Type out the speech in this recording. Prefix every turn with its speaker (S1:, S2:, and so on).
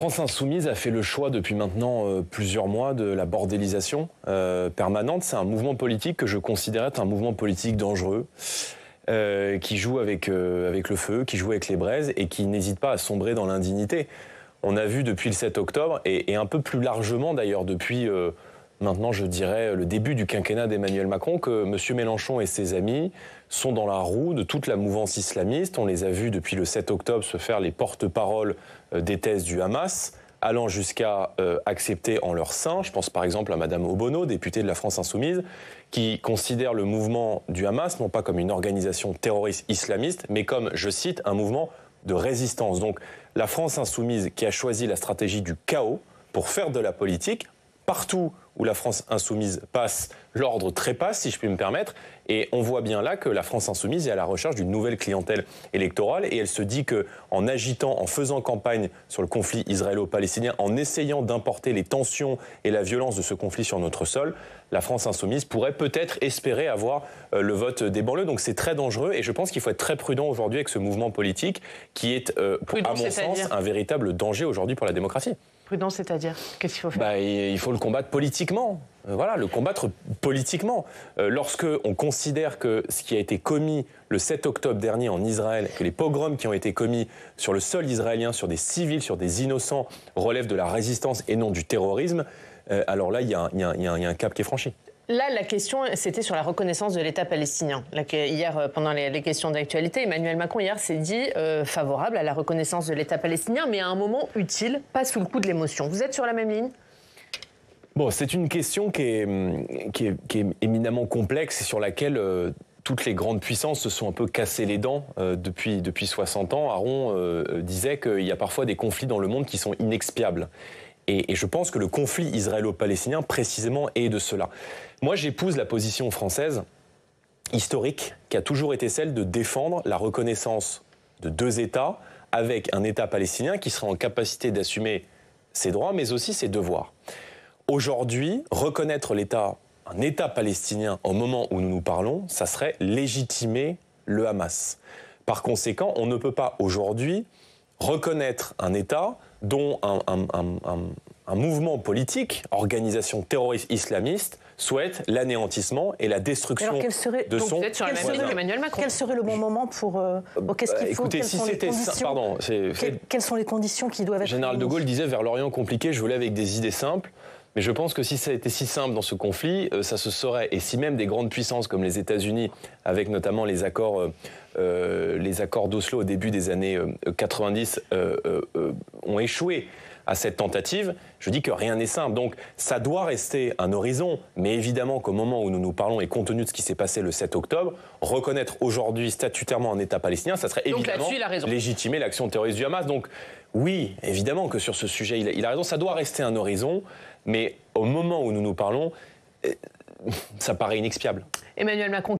S1: France Insoumise a fait le choix depuis maintenant euh, plusieurs mois de la bordélisation euh, permanente. C'est un mouvement politique que je considère être un mouvement politique dangereux, euh, qui joue avec, avec le feu, qui joue avec les braises et qui n'hésite pas à sombrer dans l'indignité. On a vu depuis le 7 octobre, et un peu plus largement d'ailleurs depuis maintenant, je dirais, le début du quinquennat d'Emmanuel Macron, que M. Mélenchon et ses amis sont dans la roue de toute la mouvance islamiste. On les a vus depuis le 7 octobre se faire les porte-parole euh, des thèses du Hamas allant jusqu'à euh, accepter en leur sein, je pense par exemple à Madame Obono, députée de la France insoumise, qui considère le mouvement du Hamas non pas comme une organisation terroriste islamiste, mais comme, je cite, un mouvement de résistance. Donc la France insoumise qui a choisi la stratégie du chaos pour faire de la politique, partout où la France insoumise passe, l'ordre trépasse, si je puis me permettre. Et on voit bien là que la France insoumise est à la recherche d'une nouvelle clientèle électorale. Et elle se dit que en agitant, en faisant campagne sur le conflit israélo-palestinien, en essayant d'importer les tensions et la violence de ce conflit sur notre sol, la France insoumise pourrait peut-être espérer avoir euh, le vote des banlieues. Donc c'est très dangereux. Et je pense qu'il faut être très prudent aujourd'hui avec ce mouvement politique qui est, euh, à mon sens, un véritable danger aujourd'hui pour la démocratie. Prudent, c'est-à-dire Qu'est-ce qu'il faut faire bah, Il faut le combattre politiquement. Euh, voilà, le combattre politiquement. Euh, Lorsqu'on considère que ce qui a été commis le 7 octobre dernier en Israël, que les pogroms qui ont été commis sur le sol israélien, sur des civils, sur des innocents, relèvent de la résistance et non du terrorisme, euh, alors là, il y a un cap qui est franchi. Là, la question, c'était sur la reconnaissance de l'État palestinien. hier, euh, pendant les, questions d'actualité, Emmanuel Macron, hier, s'est dit euh, favorable à la reconnaissance de l'État palestinien, mais à un moment utile, pas sous le coup de l'émotion. Vous êtes sur la même ligne Bon, c'est une question hum, qui est, éminemment complexe et sur laquelle... Euh, toutes les grandes puissances se sont un peu cassées les dents depuis, depuis 60 ans. Aron disait qu'il y a parfois des conflits dans le monde qui sont inexpiables. Et, je pense que le conflit israélo-palestinien, précisément, est de cela. Moi, j'épouse la position française historique, qui a toujours été celle de défendre la reconnaissance de deux États, avec un État palestinien qui sera en capacité d'assumer ses droits, mais aussi ses devoirs. Aujourd'hui, reconnaître l'État, un État palestinien au moment où nous nous parlons, ça serait légitimer le Hamas. Par conséquent, on ne peut pas aujourd'hui reconnaître un État dont un, mouvement politique, organisation terroriste islamiste, souhaite l'anéantissement et la destruction de son quel serait, Macron. Quel serait le bon moment pour euh, euh, Qu'est-ce qu'il faut conditions, pardon, quelles sont les conditions qui doivent être Général de Gaulle disait vers l'Orient compliqué, je voulais avec des idées simples. Mais je pense que si ça a été si simple dans ce conflit, euh, ça se saurait. Et si même des grandes puissances comme les États-Unis, avec notamment les accords euh, les accords d'Oslo au début des années 90 euh, euh, ont échoué à cette tentative, je dis que rien n'est simple. Donc ça doit rester un horizon, mais évidemment qu'au moment où nous nous parlons et compte tenu de ce qui s'est passé le 7 octobre, reconnaître aujourd'hui statutairement un État palestinien, ça serait évidemment légitimer l'action terroriste du Hamas. Donc oui, évidemment que sur ce sujet, il a, il a raison, ça doit rester un horizon, mais au moment où nous nous parlons, ça paraît inexpiable. Emmanuel Macron.